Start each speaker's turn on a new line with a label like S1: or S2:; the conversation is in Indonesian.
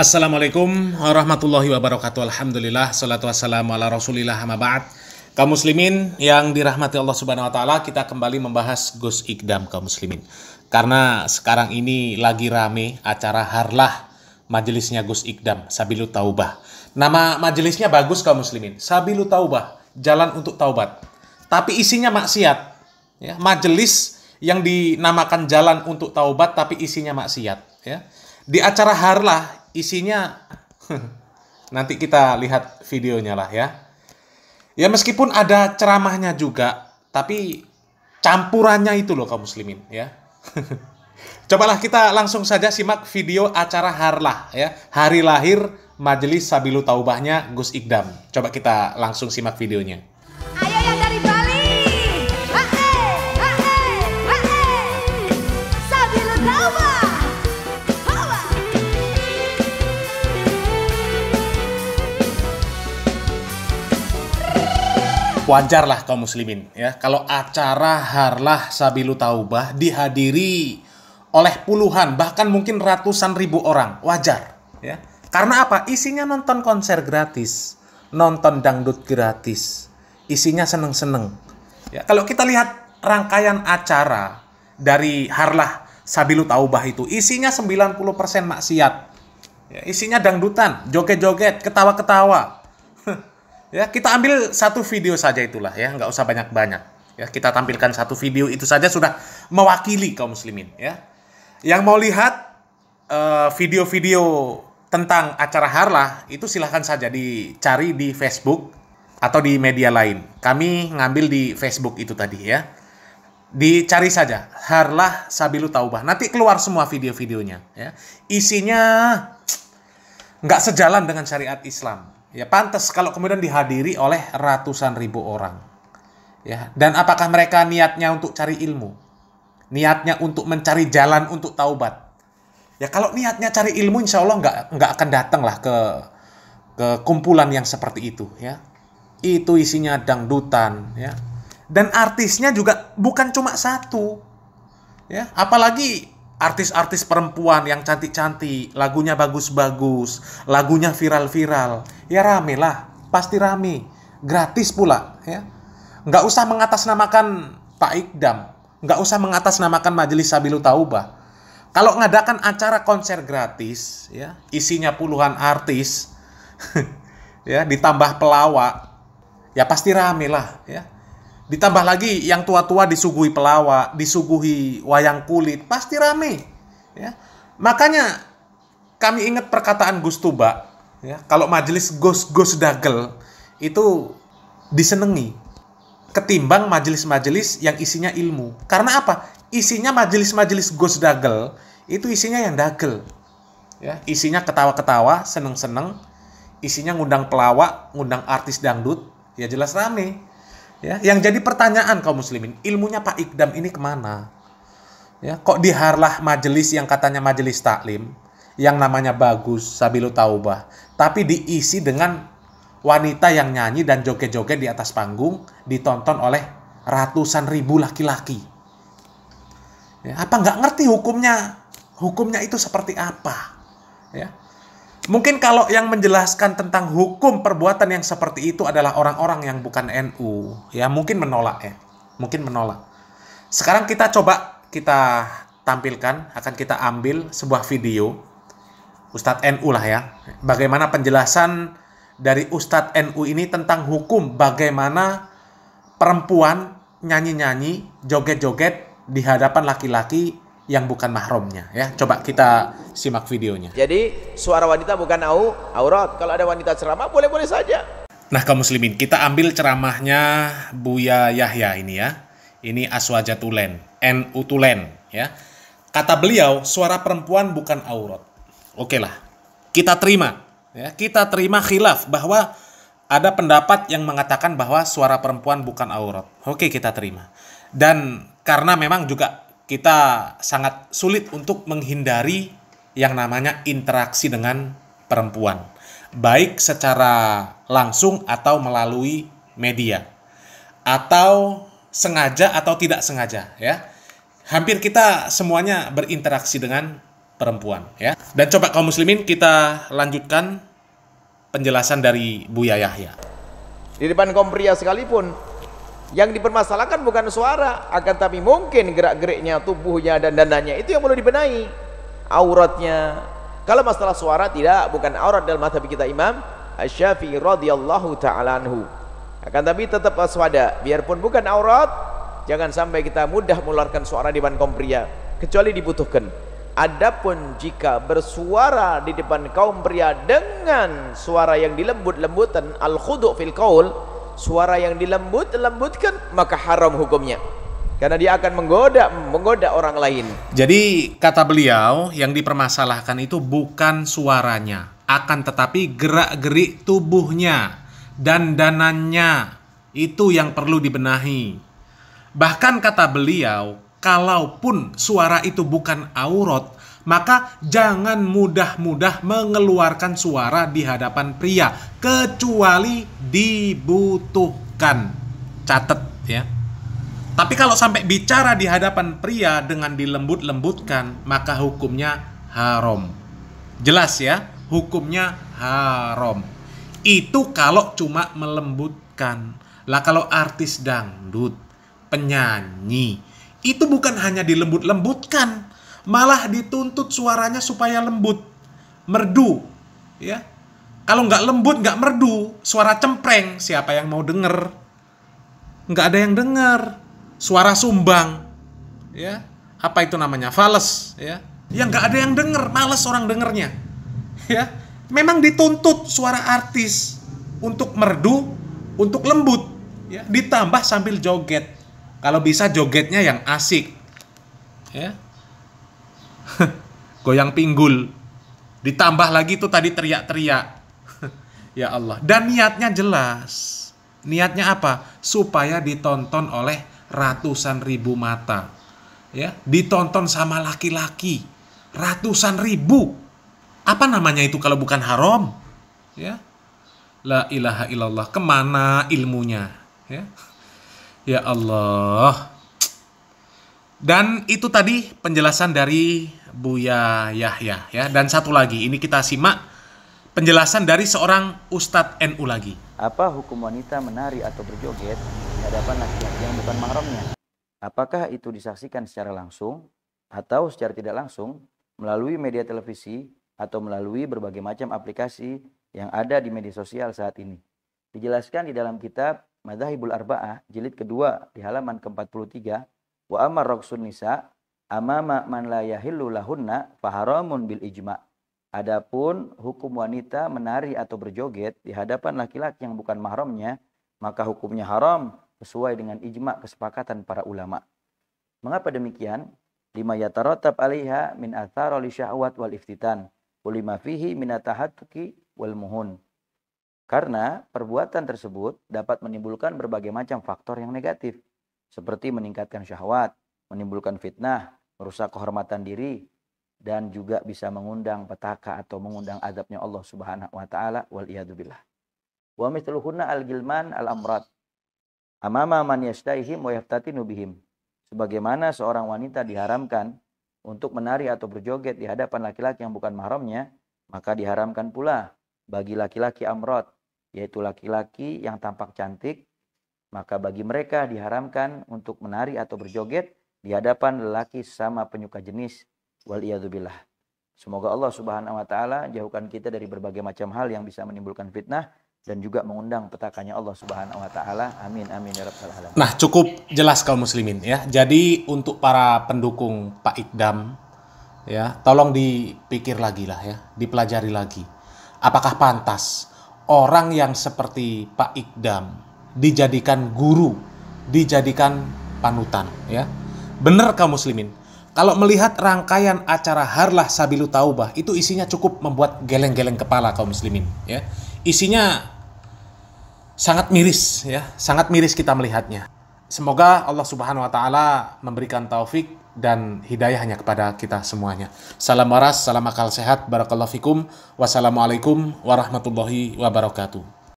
S1: Assalamualaikum warahmatullahi wabarakatuh Alhamdulillah Salatu wassalamu ala rasulillah amma ba'd Kaum muslimin yang dirahmati Allah subhanahu wa ta'ala Kita kembali membahas Gus Iqdam kaum muslimin Karena sekarang ini lagi rame acara Harlah Majelisnya Gus Iqdam Sabilu Taubah Nama majelisnya bagus kaum muslimin Sabilu Taubah Jalan untuk Taubat Tapi isinya maksiat ya, Majelis yang dinamakan Jalan untuk Taubat Tapi isinya maksiat ya di acara harlah isinya nanti kita lihat videonya lah ya. Ya meskipun ada ceramahnya juga, tapi campurannya itu loh kaum muslimin ya. Cobalah kita langsung saja simak video acara Harlah ya, hari lahir Majelis Sabilu Taubahnya Gus Iqdam Coba kita langsung simak videonya. wajar lah kaum muslimin ya kalau acara harlah sabilu taubah dihadiri oleh puluhan bahkan mungkin ratusan ribu orang wajar ya karena apa isinya nonton konser gratis nonton dangdut gratis isinya seneng seneng ya kalau kita lihat rangkaian acara dari harlah sabilu taubah itu isinya 90% maksiat ya, isinya dangdutan joget-joget ketawa-ketawa Ya, kita ambil satu video saja itulah ya, nggak usah banyak-banyak. Ya, kita tampilkan satu video itu saja sudah mewakili kaum muslimin ya. Yang mau lihat eh, video-video uh, tentang acara Harlah itu silahkan saja dicari di Facebook atau di media lain. Kami ngambil di Facebook itu tadi ya. Dicari saja Harlah Sabilu Taubah. Nanti keluar semua video-videonya ya. Isinya nggak sejalan dengan syariat Islam Ya pantas kalau kemudian dihadiri oleh ratusan ribu orang. Ya, dan apakah mereka niatnya untuk cari ilmu? Niatnya untuk mencari jalan untuk taubat? Ya kalau niatnya cari ilmu, insya Allah nggak nggak akan datang lah ke ke kumpulan yang seperti itu. Ya, itu isinya dangdutan. Ya, dan artisnya juga bukan cuma satu. Ya, apalagi artis-artis perempuan yang cantik-cantik, lagunya bagus-bagus, lagunya viral-viral. Ya rame lah, pasti rame. Gratis pula, ya. Nggak usah mengatasnamakan Pak Ikdam, nggak usah mengatasnamakan Majelis Sabilu Taubah. Kalau ngadakan acara konser gratis, ya, isinya puluhan artis, ya, ditambah pelawak, ya pasti rame lah, ya. Ditambah lagi yang tua-tua disuguhi pelawak, disuguhi wayang kulit, pasti rame. Ya. Makanya kami ingat perkataan Gus Tuba, ya, kalau majelis Gus-Gus Dagel itu disenangi ketimbang majelis-majelis yang isinya ilmu. Karena apa? Isinya majelis-majelis Gus Dagel itu isinya yang dagel. Ya, isinya ketawa-ketawa, seneng-seneng, isinya ngundang pelawak, ngundang artis dangdut, ya jelas rame Ya, yang jadi pertanyaan kaum muslimin, ilmunya Pak Ikdam ini kemana? Ya, kok diharlah majelis yang katanya majelis taklim, yang namanya bagus, Sabilu Taubah, tapi diisi dengan wanita yang nyanyi dan joget-joget di atas panggung, ditonton oleh ratusan ribu laki-laki. Ya, apa nggak ngerti hukumnya? Hukumnya itu seperti apa? Ya, Mungkin kalau yang menjelaskan tentang hukum perbuatan yang seperti itu adalah orang-orang yang bukan NU, ya mungkin menolak ya, mungkin menolak. Sekarang kita coba kita tampilkan, akan kita ambil sebuah video Ustadz NU lah ya, bagaimana penjelasan dari Ustadz NU ini tentang hukum bagaimana perempuan nyanyi-nyanyi, joget-joget di hadapan laki-laki yang bukan mahramnya ya. Coba kita simak videonya.
S2: Jadi suara wanita bukan au, aurat. Kalau ada wanita ceramah boleh-boleh saja.
S1: Nah, kaum muslimin, kita ambil ceramahnya Buya Yahya ini ya. Ini Aswaja Tulen, NU Tulen ya. Kata beliau, suara perempuan bukan aurat. Oke lah, kita terima. Ya, kita terima khilaf bahwa ada pendapat yang mengatakan bahwa suara perempuan bukan aurat. Oke, kita terima. Dan karena memang juga kita sangat sulit untuk menghindari yang namanya interaksi dengan perempuan, baik secara langsung atau melalui media, atau sengaja atau tidak sengaja, ya. Hampir kita semuanya berinteraksi dengan perempuan, ya. Dan coba kaum muslimin kita lanjutkan penjelasan dari Buya Yahya.
S2: Di depan kaum pria sekalipun, yang dipermasalahkan bukan suara, akan tapi mungkin gerak-geriknya, tubuhnya dan dananya. Itu yang perlu dibenahi. Auratnya. Kalau masalah suara tidak bukan aurat dalam mazhab kita Imam Asy-Syafi'i radhiyallahu taala anhu. Akan tapi tetap waspada, biarpun bukan aurat, jangan sampai kita mudah mengeluarkan suara di depan kaum pria kecuali dibutuhkan. Adapun jika bersuara di depan kaum pria dengan suara yang dilembut-lembutan al-khudu' fil qaul, suara yang dilembut-lembutkan maka haram hukumnya karena dia akan menggoda menggoda orang lain.
S1: Jadi kata beliau yang dipermasalahkan itu bukan suaranya, akan tetapi gerak-gerik tubuhnya dan danannya itu yang perlu dibenahi. Bahkan kata beliau, kalaupun suara itu bukan aurat, maka jangan mudah-mudah mengeluarkan suara di hadapan pria kecuali dibutuhkan. Catat ya. Tapi kalau sampai bicara di hadapan pria dengan dilembut-lembutkan, maka hukumnya haram. Jelas ya, hukumnya haram. Itu kalau cuma melembutkan. Lah kalau artis dangdut, penyanyi, itu bukan hanya dilembut-lembutkan, malah dituntut suaranya supaya lembut, merdu, ya. Kalau nggak lembut, nggak merdu, suara cempreng, siapa yang mau denger? Nggak ada yang denger. Suara sumbang, ya. Apa itu namanya? Fales, ya. Ya nggak ada yang denger, males orang dengernya. Ya, memang dituntut suara artis untuk merdu, untuk lembut, ya. Ditambah sambil joget. Kalau bisa jogetnya yang asik. Ya, goyang pinggul. Ditambah lagi itu tadi teriak-teriak. ya Allah. Dan niatnya jelas. Niatnya apa? Supaya ditonton oleh ratusan ribu mata. Ya, ditonton sama laki-laki. Ratusan ribu. Apa namanya itu kalau bukan haram? Ya. La ilaha illallah. Kemana ilmunya? Ya. Ya Allah. Dan itu tadi penjelasan dari Buya Yahya ya. Dan satu lagi ini kita simak penjelasan dari seorang Ustadz NU lagi.
S2: Apa hukum wanita menari atau berjoget di hadapan laki-laki yang bukan mahramnya? Apakah itu disaksikan secara langsung atau secara tidak langsung melalui media televisi atau melalui berbagai macam aplikasi yang ada di media sosial saat ini? Dijelaskan di dalam kitab Madahibul Arba'ah jilid kedua di halaman ke-43 Wa amar raksun nisa amama man la yahillu lahunna faharamun bil ijma. Adapun hukum wanita menari atau berjoget di hadapan laki-laki yang bukan mahramnya, maka hukumnya haram sesuai dengan ijma kesepakatan para ulama. Mengapa demikian? Lima yatarotab alaiha min athar syahwat wal iftitan. Ulima fihi atahatuki wal muhun. Karena perbuatan tersebut dapat menimbulkan berbagai macam faktor yang negatif, seperti meningkatkan syahwat, menimbulkan fitnah, merusak kehormatan diri, dan juga bisa mengundang petaka atau mengundang azabnya Allah Subhanahu wa taala wal iyadubillah. Wa mithluhunna al-gilman al-amrat amama man yashtaihim wa yaftatinu bihim. Sebagaimana seorang wanita diharamkan untuk menari atau berjoget di hadapan laki-laki yang bukan mahramnya, maka diharamkan pula bagi laki-laki amrat, yaitu laki-laki yang tampak cantik maka bagi mereka diharamkan untuk menari atau berjoget di hadapan lelaki sama penyuka jenis wal'iyadzubillah Semoga Allah Subhanahu wa taala jauhkan kita dari berbagai macam hal yang bisa menimbulkan fitnah dan juga mengundang petakanya Allah Subhanahu wa taala. Amin amin ya rabbal alamin. Nah,
S1: cukup jelas kaum muslimin ya. Jadi untuk para pendukung Pak Ikdam ya, tolong dipikir lagi lah ya, dipelajari lagi. Apakah pantas orang yang seperti Pak Ikdam dijadikan guru, dijadikan panutan, ya. Benar kaum muslimin. Kalau melihat rangkaian acara Harlah Sabilu Taubah itu isinya cukup membuat geleng-geleng kepala kaum muslimin, ya. Isinya sangat miris ya, sangat miris kita melihatnya. Semoga Allah Subhanahu wa taala memberikan taufik dan hidayahnya kepada kita semuanya. Salam waras, salam akal sehat, barakallahu fikum. Wassalamualaikum warahmatullahi wabarakatuh.